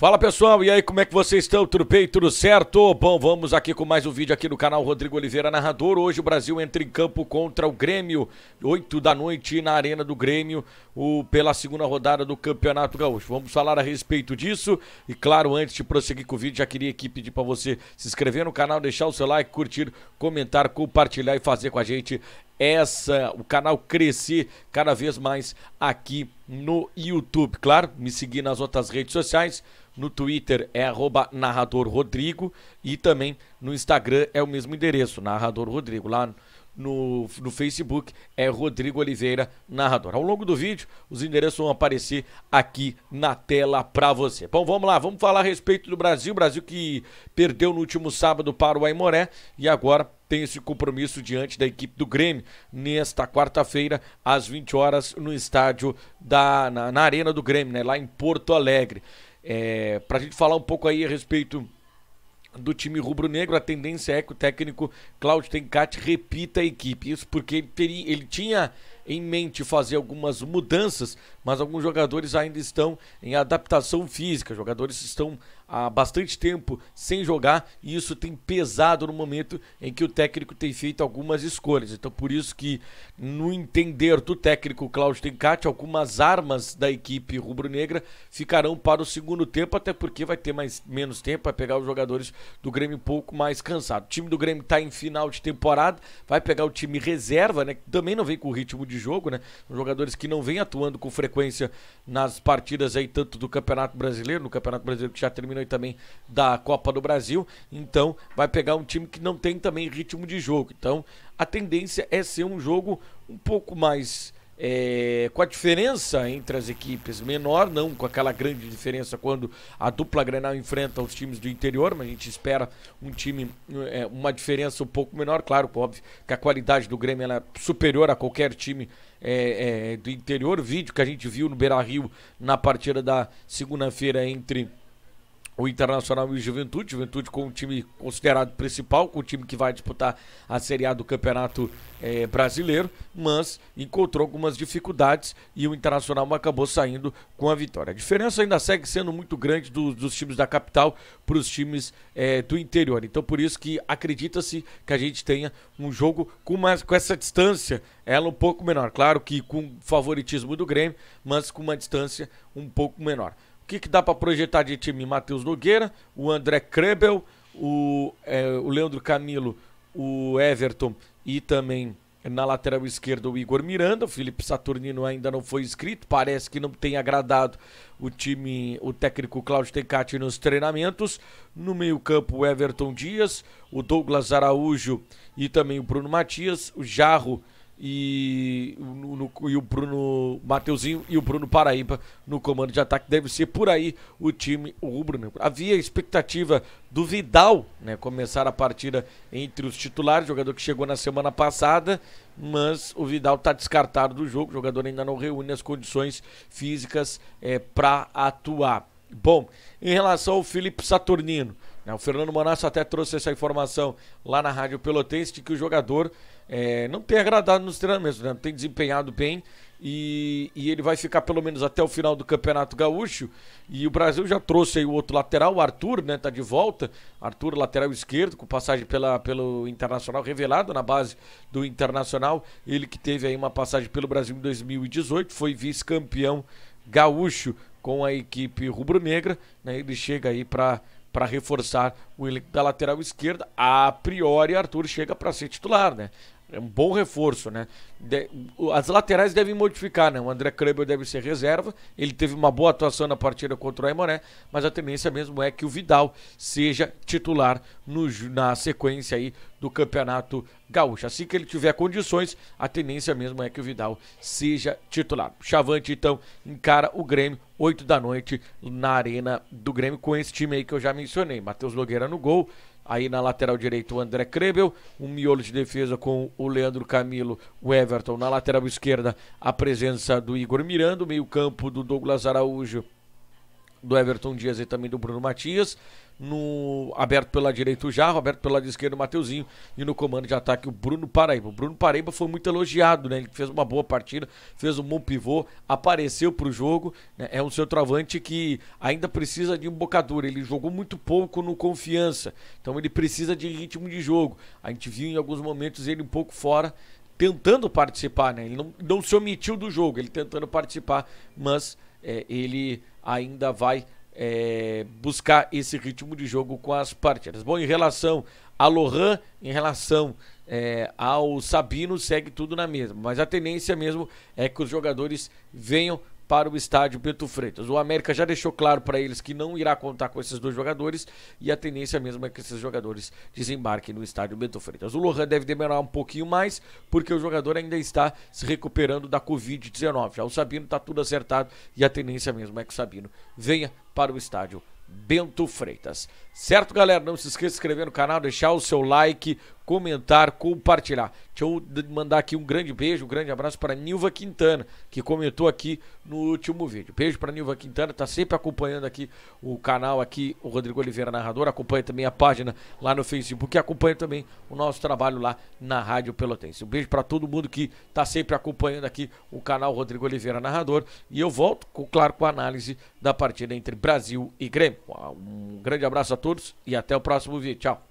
Fala pessoal, e aí como é que vocês estão? Tudo bem? Tudo certo? Bom, vamos aqui com mais um vídeo aqui no canal Rodrigo Oliveira Narrador. Hoje o Brasil entra em campo contra o Grêmio, 8 da noite na Arena do Grêmio, o, pela segunda rodada do Campeonato Gaúcho. Vamos falar a respeito disso e claro, antes de prosseguir com o vídeo, já queria aqui pedir para você se inscrever no canal, deixar o seu like, curtir, comentar, compartilhar e fazer com a gente essa o canal crescer cada vez mais aqui no YouTube. Claro, me seguir nas outras redes sociais. No Twitter é narradorrodrigo e também no Instagram é o mesmo endereço, narradorrodrigo Lá no, no Facebook é Rodrigo Oliveira, narrador. Ao longo do vídeo, os endereços vão aparecer aqui na tela para você. Bom, vamos lá, vamos falar a respeito do Brasil. Brasil que perdeu no último sábado para o Aimoré e agora tem esse compromisso diante da equipe do Grêmio nesta quarta-feira às 20 horas no estádio da na, na, arena do Grêmio, né, lá em Porto Alegre. É, para a gente falar um pouco aí a respeito do time rubro-negro, a tendência é que o técnico Claudio Tencati repita a equipe. Isso porque ele, teria, ele tinha em mente fazer algumas mudanças, mas alguns jogadores ainda estão em adaptação física, jogadores estão há bastante tempo sem jogar e isso tem pesado no momento em que o técnico tem feito algumas escolhas. Então, por isso que, no entender do técnico Cláudio Tencati, algumas armas da equipe rubro-negra ficarão para o segundo tempo, até porque vai ter mais, menos tempo para pegar os jogadores do Grêmio um pouco mais cansados. O time do Grêmio está em final de temporada, vai pegar o time reserva, né, que também não vem com o ritmo de jogo, né? Os jogadores que não vêm atuando com frequência nas partidas aí, tanto do Campeonato Brasileiro, no Campeonato Brasileiro que já terminou e também da Copa do Brasil. Então, vai pegar um time que não tem também ritmo de jogo. Então, a tendência é ser um jogo um pouco mais. É, com a diferença entre as equipes menor, não com aquela grande diferença quando a dupla Grenal enfrenta os times do interior, mas a gente espera um time, é, uma diferença um pouco menor, claro, óbvio que a qualidade do Grêmio é superior a qualquer time é, do interior, vídeo que a gente viu no Beira-Rio na partida da segunda-feira entre o Internacional e o Juventude. Juventude com o time considerado principal, com o time que vai disputar a Série A do Campeonato eh, Brasileiro, mas encontrou algumas dificuldades e o Internacional acabou saindo com a vitória. A diferença ainda segue sendo muito grande do, dos times da capital para os times eh, do interior. Então, por isso que acredita-se que a gente tenha um jogo com, mais, com essa distância, ela um pouco menor. Claro que com favoritismo do Grêmio, mas com uma distância um pouco menor que, que dá para projetar de time? Matheus Nogueira, o André Krebel, o, é, o Leandro Camilo, o Everton e também é, na lateral esquerda o Igor Miranda. O Felipe Saturnino ainda não foi inscrito, parece que não tem agradado o time, o técnico Cláudio Tencati nos treinamentos. No meio-campo o Everton Dias, o Douglas Araújo e também o Bruno Matias, o Jarro e no, e o Bruno Mateuzinho e o Bruno Paraíba no comando de ataque. Deve ser por aí o time rubro-negro. Havia expectativa do Vidal né, começar a partida entre os titulares, jogador que chegou na semana passada, mas o Vidal está descartado do jogo. O jogador ainda não reúne as condições físicas é, eh, para atuar. Bom, em relação ao Felipe Saturnino, né? O Fernando Monasso até trouxe essa informação lá na Rádio Pelotense de que o jogador é, não tem agradado nos treinamentos, né? tem desempenhado bem e, e, ele vai ficar pelo menos até o final do Campeonato Gaúcho. E o Brasil já trouxe o outro lateral, o Arthur, né? Tá de volta. Arthur, lateral esquerdo, com passagem pela, pelo Internacional, revelado na base do Internacional. Ele que teve aí uma passagem pelo Brasil em 2018, foi vice-campeão gaúcho com a equipe rubro-negra, né? Ele chega aí para para reforçar o elenco da lateral esquerda. A priori, Arthur chega para ser titular, né? É um bom reforço, né? De... as laterais devem modificar, né? O André Kreber deve ser reserva. Ele teve uma boa atuação na partida contra o Aimoré, mas a tendência mesmo é que o Vidal seja titular no... na sequência aí do Campeonato Gaúcho. Assim que ele tiver condições, a tendência mesmo é que o Vidal seja titular. Chavante, então, encara o Grêmio, 8 da noite, na Arena do Grêmio, com esse time aí que eu já mencionei. Matheus Nogueira no gol, Aí na lateral direita o André Krebel, um miolo de defesa com o Leandro Camilo, o Everton. Na lateral esquerda a presença do Igor Miranda, meio campo do Douglas Araújo do Everton Dias e também do Bruno Matias. No aberto pela direita o Jarro, aberto pela esquerda o Mateuzinho e no comando de ataque o Bruno Paraíba. O Bruno Paraíba foi muito elogiado, né? Ele fez uma boa partida, fez um bom pivô, apareceu para o jogo. Né? É um centroavante que ainda precisa de embocadura. Ele jogou muito pouco no confiança, então ele precisa de ritmo de jogo. A gente viu em alguns momentos ele um pouco fora tentando participar, né? Ele não, não, se omitiu do jogo, ele tentando participar, mas é, ele ainda vai é, buscar esse ritmo de jogo com as partidas. Bom, em relação a Lohan, em relação é, ao Sabino, segue tudo na mesma, mas a tendência mesmo é que os jogadores venham para o estádio Bento Freitas. O América já deixou claro para eles que não irá contar com esses dois jogadores e a tendência mesmo é que esses jogadores desembarquem no estádio Bento Freitas. O Lohan deve demorar um pouquinho mais porque o jogador ainda está se recuperando da Covid-19. Já o Sabino está tudo acertado e a tendência mesmo é que o Sabino venha para o estádio Bento Freitas. Certo, galera? Não se esqueça de se inscrever no canal, deixar o seu like, comentar, compartilhar. Deixa eu mandar aqui um grande beijo, um grande abraço para Nilva Quintana, que comentou aqui no último vídeo. Beijo para Nilva Quintana, tá sempre acompanhando aqui o canal aqui, o Rodrigo Oliveira Narrador, acompanha também a página lá no Facebook e acompanha também o nosso trabalho lá na Rádio Pelotense. Um beijo para todo mundo que tá sempre acompanhando aqui o canal Rodrigo Oliveira Narrador e eu volto, com, claro, com a análise da partida entre Brasil e Grêmio. Um grande abraço a todos e até o próximo vídeo. Tchau.